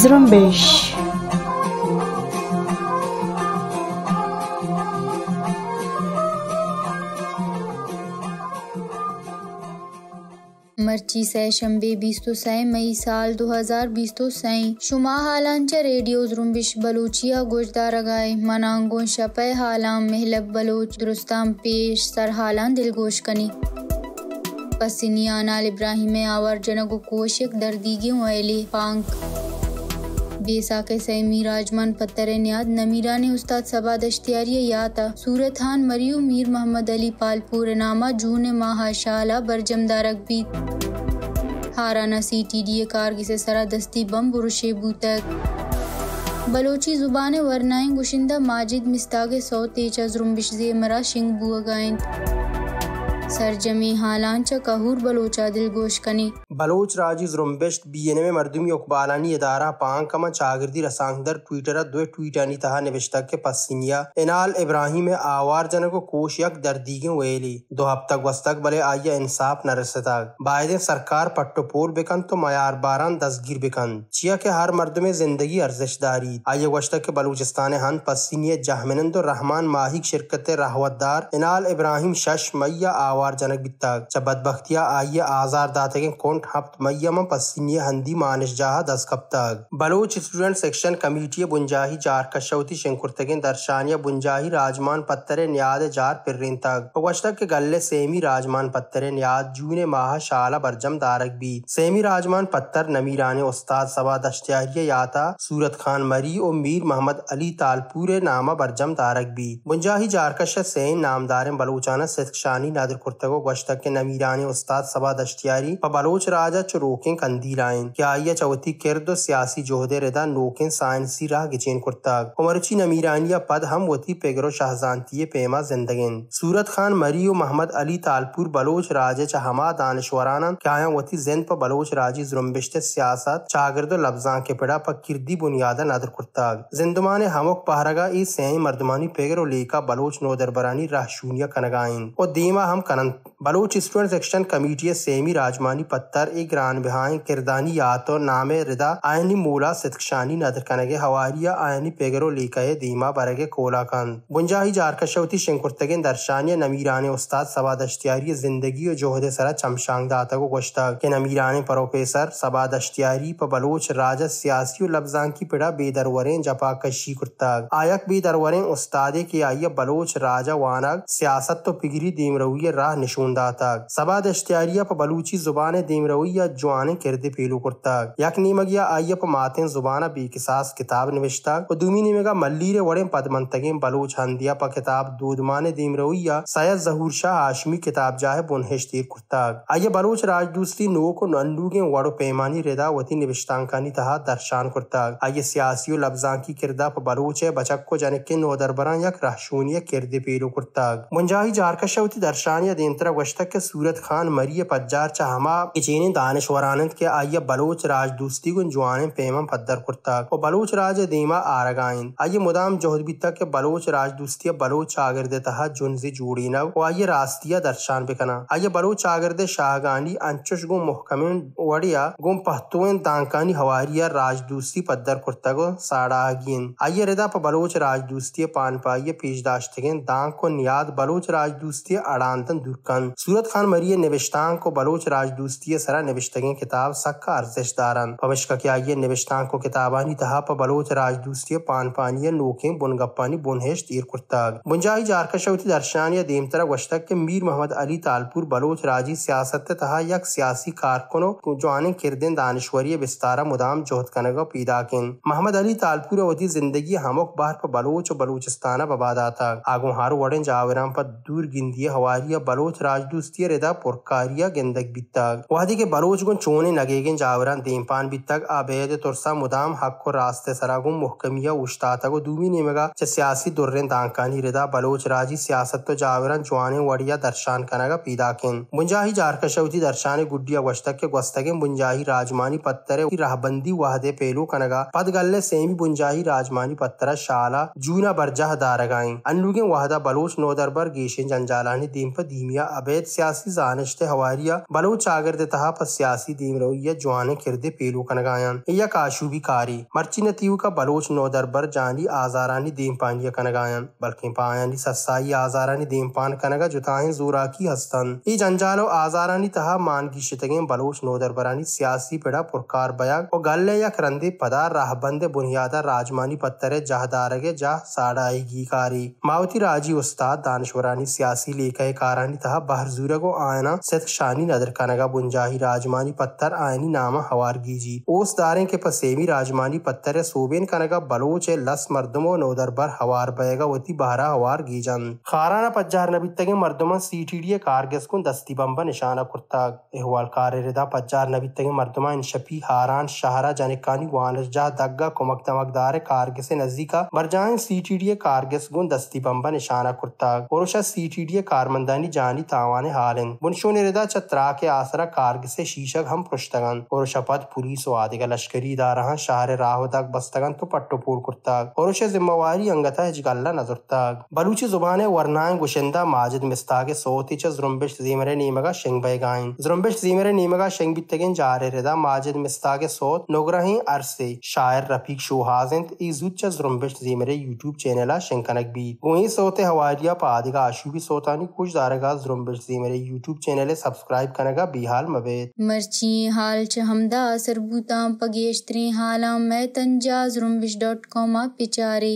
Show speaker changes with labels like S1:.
S1: Zrumbeixe पच्चीस शंबे बीस तो सै मई साल दो हजार बीस तो सै शुमा हालांचा रेडियो रुम्बिश बलूचिया गुजदा रगाए मनांगो शपे हालाम महलब बलोच दुरुस्तम पेश सर हालां दिलगोश कनी पसिनिया नाल इब्राहिम आवर जनगो कोशिक दर्दी गे ओले पांक बेसा के सैमी राजमान पत्तर न्याद नमीरा ने उस्ताद दश्तियारी या था सूरत हान मरियू मीर मोहम्मद अली पालपुर नामा जून माहा शाला बरजमदारक बीत हाराना सी टी डी ए सरा दस्ती बम बुरुशे बूतक बलोची ज़ुबान वरनाएँ गुशिंदा माजिद मिस्ताग सौ तेजा जुम्बिश मरा शिंग बुआ गायन सरजमी हालांचा कहूर बलोचा दिलगोश कने
S2: बलोच राजी जुरुम्बिश्त बीएनए ए मरदमी अकबालानी इदारा पांग कमा चागिरदी रसांगदर ट्विटर द्वे ट्वीटानी तहा निविश्ता के पसिनिया इनाल इब्राहिम आवार जन को कोश यक दर्दीगे वेली दो हफ्तक वस्तक बले आया इंसाफ न रसतक बायदे सरकार पट्टोपोल बेकन तो मयार बारान दसगिर बेकन चिया के हर मर्द में जिंदगी अर्जशदारी आये वशतक के बलूचिस्तान हन पसिनिय जहमनंद रहमान माहिक शिरकत दार इनाल इब्राहिम शश मैया आवार जनक बितक जबत बख्तिया आइए आजार दाते कौन हफ्त मय्यम पस्सिनी हंदी मानश जहा दस्कब तक बलोच स्टूडेंट सेक्शन कमेटी बुंजाही जार कशौती शंकुरतगिन दर्शानिया बुंजाही राजमान पत्तरे न्याद जार पिर्रिन तक वशतक के गल्ले सेमी राजमान पत्तरे न्याद जूने माह शाला बरजम दारक भी सेमी राजमान पत्तर नमीरान उस्ताद सवा दश्तियारिया याता सूरत खान मरी और मीर मोहम्मद अली तालपुरे नामा बरजम दारक भी बुंजाही जारकश सैन नामदार बलोचाना सिदशानी नादिर कुर्तगो वशतक के नमीरान उस्ताद सवा दश्तियारी बलोच राजा चुरोकें कंदीराइन क्या चवती किर्द सियासी जोहदे रेदा नोकें साइंसी राह गिचेन कुर्ताग उमरची या पद हम वती पेगरो शाहजानती पेमा जिंदगिन सूरत खान मरी और मोहम्मद अली तालपुर बलोच राजे चहमा दानश्वराना क्या वती जिंद पर बलोच राजी जुरम्बिश्त सियासत चागर्द लफजा के पिड़ा पर किरदी बुनियादा नदर कुर्ताग जिंदमान हमक पहरगा ई सै मर्दमानी पेगरो लेखा बलोच नोदरबरानी राह शून्य कनगाइन और देमा हम कनन बलोच स्टूडेंट एक्शन कमेटी सेमी राजमानी पत्ता ज़्यादातर किरदानी या तो नामे रिदा आयनी मूला सिदकशानी नदर कनगे हवारिया आयनी पेगरो लीकये दीमा बरगे कोला कंद जारकशवती शिंकुर्तगिन दर्शानिया नमीरान उस्ताद सबा दश्तियारी जिंदगी और जोहदे सरा चमशांग दाता को गुश्ता के नमीरान प्रोफेसर सबा दश्तियारी प बलोच राजा सियासी और लफजांग की पिड़ा बेदरवरें जपा कशी कुर्ताग आयक बेदरवरें उस्तादे के आइया बलोच राजा वानग सियासत तो पिगरी दीमरवी राह निशून दाता सबा दश्तियारिया पर बलूची जुबान दीम ಮಿರವಯ್ಯ ಜೋಾನೆ ಕೆರೆದೆ ಪೇಲು ಕೊಡ್ತಾಗ ಯಾಕೆ ನಿಮಗಿಯ ಅಯ್ಯಪ್ಪ ಮಾತೇನ್ ಜುಬಾನ ಬಿ ಕಿಸಾಸ್ ಕಿತಾಬ್ ನಿವಿಶ್ತಾಗ दुमी निमेगा मल्लीरे वड़े पदमंतगे बलोच हंदिया पा किताब दूधमाने दीम रवैया सैयद जहूर शाह हाशमी किताब जाहे बुनहेश तीर कुर्ताग आये बलोच राजदूसरी नो को नंडूगे वड़ो पैमानी रेदा वती निविश्तांकानी तहा दर्शान कुर्ताग आये सियासी लफ्जा की किरदा पर है बचक को जने के नो दरबरा यक रहशून या किरदे पेलो कुर्ताग मुंजाही जारकशवती दर्शान या देंतरा वश्तक के सूरत खान मरिय पज्जार चाहमा दानश्वर आनंद के आइय बलोच राज दूसतीगुन जुआन पेमम पद्दर कुर्तक और बलोच राज दीमा आरगाइन आइए मुदाम जोहदबी तक के बलोच राज बलोच बलूच शागिर्द तहा जुनजी जूड़ी नव और आइए रास्तिया दर्शान बिकना आइए बलूच शागिर्द शाहगानी अंचुश गुम मुहकमिन वड़िया गुम पहतुएं दांकानी हवारिया राज दूस्ती पद्दर कुर्तक साड़ागिन आइए रिदा प बलूच राज दूस्ती पान पाइये पेश दाश्तगें दांक को नियाद बलोच राज दूस्ती अड़ानतन दुर्कन सूरत खान मरिय निविश्तांग को बलूच राज दूस्ती සැර නිවිෂ්ටගෙන් ෙතාව बलोच ශේෂ්ධාරන් पान पानी ෙතාවානි තහප බලෝච රාජදූස්තිය පාන්පානිය නෝකෙන් බොන්ගප්පානි බොන්හෙෂ් තීරකුර්තාග मुंजाई जारकशवती दर्शानिया देमतरा वशतक के मीर मोहम्मद अली तालपुर बलोच राजी सियासत तहा यक सियासी कारकुनो तो जाने किरदिन दानश्वरी विस्तारा मुदाम जोहत कनगा किन मोहम्मद अली तालपुर वती जिंदगी हमक बाहर पर बलोच बलूचिस्ताना बबादाता आगो हारो वड़न जावराम पर दूर गिंदिया हवारिया बलोच राजदूस्तिया रेदा पुरकारिया गेंदक बीता वादी के गुन चोने नगेगिन जावरन देमपान तक आबेद तुरसा मुदाम हक को रास्ते गुम मुहकमिया उश्तातगो दूमी नेमगा च सियासी दुर्रें दांकानी रिदा बलोच राजी सियासत तो जावरन जुआने वड़िया दर्शान कनगा पीदाकिन बुंजाही जारकशवती दर्शाने गुड्डिया वस्तक के गस्तगे बुंजाही राजमानी पत्तरे राहबंदी वहदे पेलू कनगा पद गल्ले सेमी बुंजाही राजमानी पत्तरा शाला जूना बरजाह दारगाई अनुगे वहदा बलोच नोदरबर गेशे जंजालानी दीम पर धीमिया अबेद सियासी जानिश्ते हवारिया बलोच आगर तहा ಪಸ್ಯಾಸಿ ದೇವರವು ಯ ಜ್ವಾನೆ ಕಿರ್ದೆ ಪೇಲು ಕನಗಾಯನ್ ಯ ಕಾಶುಬಿ ಕಾರಿ ಮರ್ಚಿನ ತೀವು ಕ ಬಲೋಚ್ ನೋದರ್ಬರ್ ಜಾನಿ ಆಜಾರಾನಿ ದೇಂಪಾನ್ ಯ ಕನಗಾಯನ್ ಬಲ್ಕಿ ಪಾಯಾನಿ ಸಸ್ಸಾಯಿ ಆಜಾರಾನಿ ದೇಂಪಾನ್ ಕನಗ ಜುತಾಯನ್ ಜೂರಾಕಿ ಹಸ್ತನ್ ಈ ಜಂಜಾಲೋ ಆಜಾರಾನಿ ತಹ ಮಾನ್ಗಿ ಶಿತಗೆ ಬಲೋಚ್ ನೋದರ್ಬರಾನಿ सियासी पिड़ा पुरकार बयाग और गल्ले या करंदी पदार राहबंदे बुनियादा राजमानी पत्तरे जहदारगे जा साड़ाई गी कारी मावती राजी उस्ताद दानश्वरानी सियासी लेखे कारानी तह बहरजूरे को आयना सिर्फ शानी नदर कनगा बुंजा राजमानी पत्थर ಪತ್ತರ್ नामा ನಾಮ गीजी ओस दारे के पसेमी राजमानी पत्थर है सोबेन कनगा बलोच है लस मर्दमो नोदर बर हवार बयगा वती बहरा हवार गीजन खाराना पज्जार नबी तगे मर्दमन सीटीडी कारगिस कुन दस्ती बम्बा निशाना कुर्ता एहवाल कारे रिदा पज्जार नबी तगे मर्दमा इन शफी हारान शहरा जनिकानी वानजा दग्गा कुमक दमकदार कारगिस नजदीका बरजान सीटीडी कारगिस गुन दस्ती बम्बा निशाना कुर्ता और सीटीडी कारमंदानी जानी तावान हालिन मुनशो ने रिदा चतरा के आसरा कार से शीशक हम ಪುಷ್ಟಗನ್ और शपथ पुलिस आदि का लश्करी इदारा शाहर राह तक बस्तगन तो पट्टोपुर कुर्ताग और उसे जिम्मेवारी अंगता है हिजगल्ला नजर तक बलूची जुबान वरनाएं गुशिंदा माजिद मिस्ता के सोती च जुरम्बिश जीमरे नीमगा शेंग बैगाइन जुरम्बिश जीमरे नीमगा शेंग बितगिन जारे रेदा माजिद मिस्ता के सोत नोग्रही अरसे शायर रफीक शोहाजिंद इजुत च जुरम्बिश जीमरे यूट्यूब चैनला शेंकनक बी वही सोते हवारिया पादिगा आशुबी सोतानी कुछ दारेगा जुरम्बिश जीमरे यूट्यूब चैनले सब्सक्राइब करेगा बिहाल मवे भवेत्
S1: मर्ची हाल च हमदा सरबूतां पगेश्त्रें हालां मैं तञ्जाजुरं विश् डाट् काम् आप पिचारे